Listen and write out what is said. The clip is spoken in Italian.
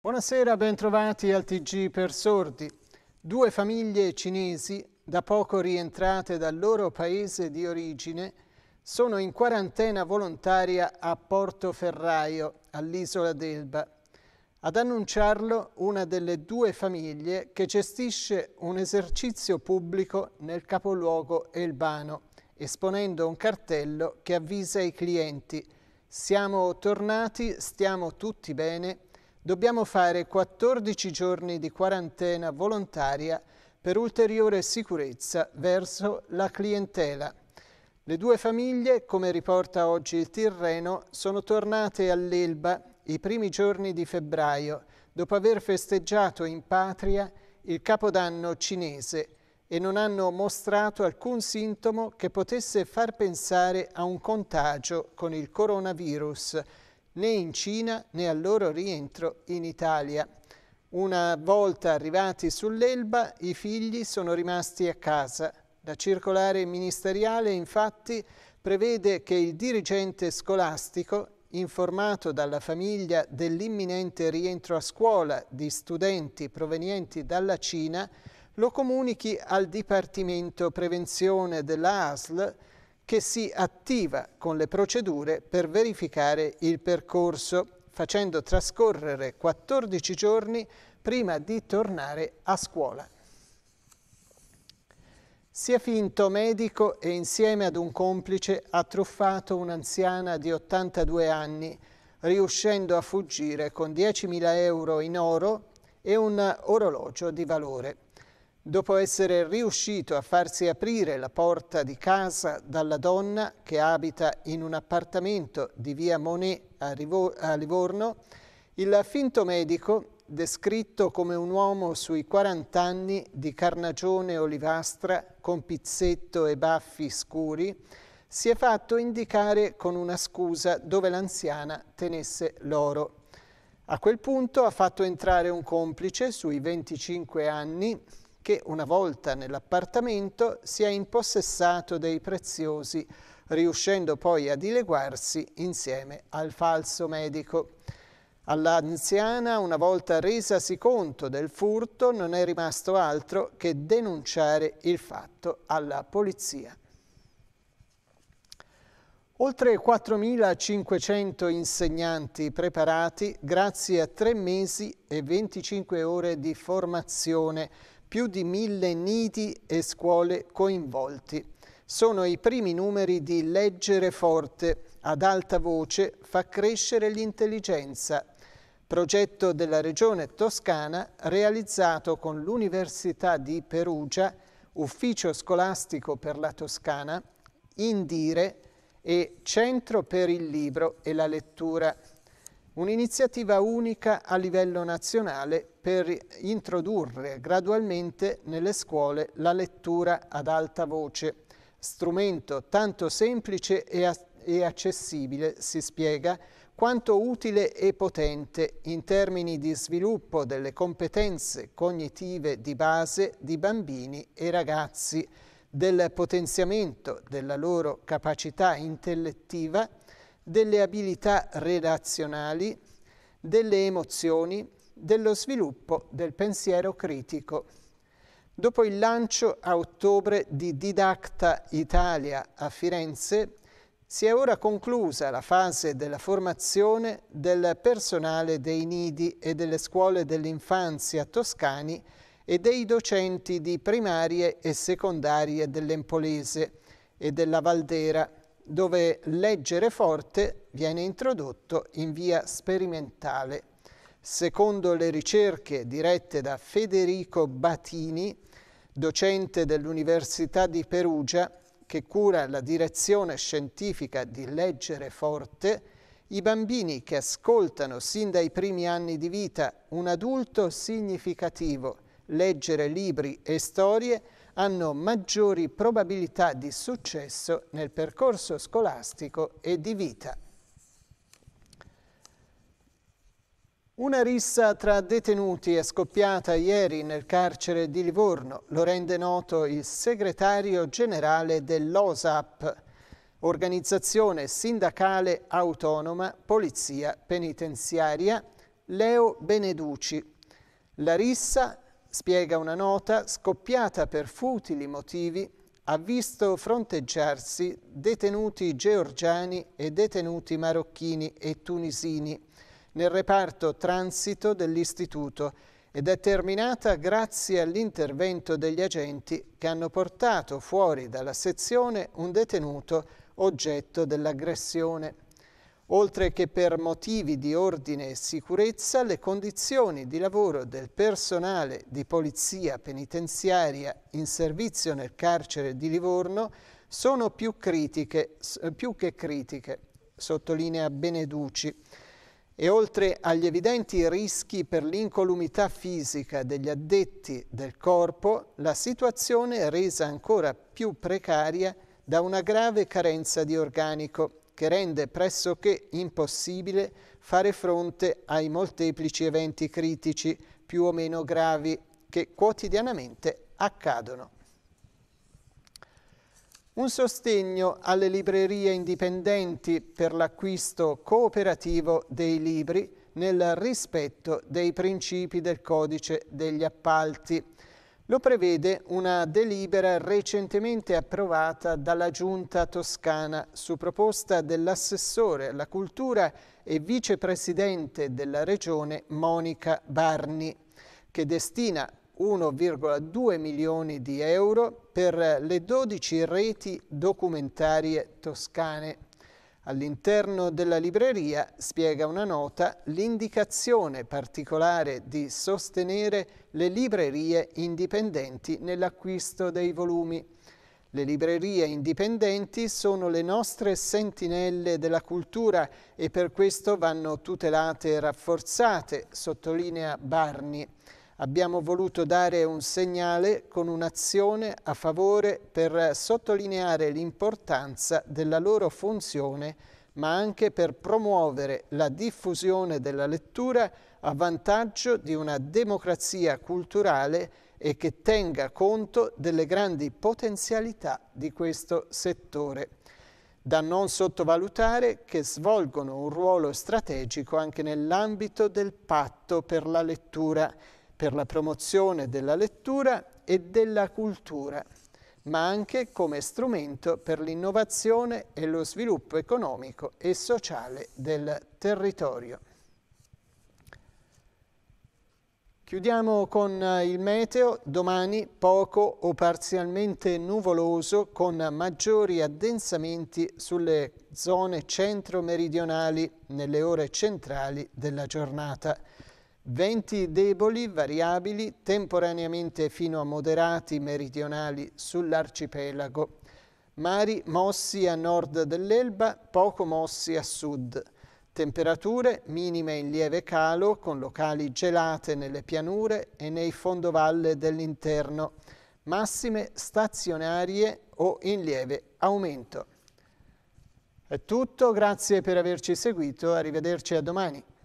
Buonasera, bentrovati al TG per sordi. Due famiglie cinesi, da poco rientrate dal loro paese di origine, sono in quarantena volontaria a Portoferraio, all'isola d'Elba. Ad annunciarlo una delle due famiglie che gestisce un esercizio pubblico nel capoluogo elbano, esponendo un cartello che avvisa i clienti «Siamo tornati, stiamo tutti bene» dobbiamo fare 14 giorni di quarantena volontaria per ulteriore sicurezza verso la clientela. Le due famiglie, come riporta oggi il Tirreno, sono tornate all'Elba i primi giorni di febbraio, dopo aver festeggiato in patria il Capodanno cinese e non hanno mostrato alcun sintomo che potesse far pensare a un contagio con il coronavirus, né in Cina né al loro rientro in Italia. Una volta arrivati sull'Elba, i figli sono rimasti a casa. La circolare ministeriale, infatti, prevede che il dirigente scolastico, informato dalla famiglia dell'imminente rientro a scuola di studenti provenienti dalla Cina, lo comunichi al Dipartimento Prevenzione dell'ASL, che si attiva con le procedure per verificare il percorso, facendo trascorrere 14 giorni prima di tornare a scuola. Si è finto medico e insieme ad un complice ha truffato un'anziana di 82 anni, riuscendo a fuggire con 10.000 euro in oro e un orologio di valore. Dopo essere riuscito a farsi aprire la porta di casa dalla donna che abita in un appartamento di via Monet a, Livorno, il finto medico, descritto come un uomo sui 40 anni di carnagione olivastra con pizzetto e baffi scuri, si è fatto indicare con una scusa dove l'anziana tenesse l'oro. A quel punto ha fatto entrare un complice sui 25 anni che una volta nell'appartamento si è impossessato dei preziosi, riuscendo poi a dileguarsi insieme al falso medico. All'anziana, una volta resasi conto del furto, non è rimasto altro che denunciare il fatto alla polizia. Oltre 4.500 insegnanti preparati grazie a tre mesi e 25 ore di formazione più di mille nidi e scuole coinvolti. Sono i primi numeri di Leggere Forte, ad alta voce fa crescere l'intelligenza, progetto della Regione Toscana realizzato con l'Università di Perugia, Ufficio Scolastico per la Toscana, Indire e Centro per il Libro e la Lettura un'iniziativa unica a livello nazionale per introdurre gradualmente nelle scuole la lettura ad alta voce, strumento tanto semplice e, e accessibile, si spiega, quanto utile e potente in termini di sviluppo delle competenze cognitive di base di bambini e ragazzi, del potenziamento della loro capacità intellettiva delle abilità relazionali, delle emozioni, dello sviluppo del pensiero critico. Dopo il lancio a ottobre di Didacta Italia a Firenze, si è ora conclusa la fase della formazione del personale dei nidi e delle scuole dell'infanzia toscani e dei docenti di primarie e secondarie dell'Empolese e della Valdera dove leggere forte viene introdotto in via sperimentale. Secondo le ricerche dirette da Federico Batini, docente dell'Università di Perugia, che cura la direzione scientifica di Leggere Forte, i bambini che ascoltano sin dai primi anni di vita un adulto significativo leggere libri e storie hanno maggiori probabilità di successo nel percorso scolastico e di vita. Una rissa tra detenuti è scoppiata ieri nel carcere di Livorno, lo rende noto il segretario generale dell'OSAP, organizzazione sindacale autonoma Polizia Penitenziaria, Leo Beneduci. La rissa spiega una nota, scoppiata per futili motivi, ha visto fronteggiarsi detenuti georgiani e detenuti marocchini e tunisini nel reparto transito dell'istituto ed è terminata grazie all'intervento degli agenti che hanno portato fuori dalla sezione un detenuto oggetto dell'aggressione oltre che per motivi di ordine e sicurezza, le condizioni di lavoro del personale di polizia penitenziaria in servizio nel carcere di Livorno sono più, critiche, eh, più che critiche, sottolinea Beneduci. E oltre agli evidenti rischi per l'incolumità fisica degli addetti del corpo, la situazione è resa ancora più precaria da una grave carenza di organico che rende pressoché impossibile fare fronte ai molteplici eventi critici più o meno gravi che quotidianamente accadono. Un sostegno alle librerie indipendenti per l'acquisto cooperativo dei libri nel rispetto dei principi del codice degli appalti lo prevede una delibera recentemente approvata dalla Giunta toscana su proposta dell'assessore alla cultura e vicepresidente della regione Monica Barni, che destina 1,2 milioni di euro per le 12 reti documentarie toscane. All'interno della libreria, spiega una nota, l'indicazione particolare di sostenere le librerie indipendenti nell'acquisto dei volumi. Le librerie indipendenti sono le nostre sentinelle della cultura e per questo vanno tutelate e rafforzate, sottolinea Barni abbiamo voluto dare un segnale con un'azione a favore per sottolineare l'importanza della loro funzione, ma anche per promuovere la diffusione della lettura a vantaggio di una democrazia culturale e che tenga conto delle grandi potenzialità di questo settore da non sottovalutare che svolgono un ruolo strategico anche nell'ambito del patto per la lettura per la promozione della lettura e della cultura, ma anche come strumento per l'innovazione e lo sviluppo economico e sociale del territorio. Chiudiamo con eh, il meteo, domani poco o parzialmente nuvoloso con maggiori addensamenti sulle zone centro-meridionali nelle ore centrali della giornata venti deboli, variabili, temporaneamente fino a moderati meridionali sull'arcipelago, mari mossi a nord dell'Elba, poco mossi a sud. Temperature minime in lieve calo, con locali gelate nelle pianure e nei fondovalle dell'interno, massime stazionarie o in lieve aumento. È tutto, grazie per averci seguito, arrivederci a domani.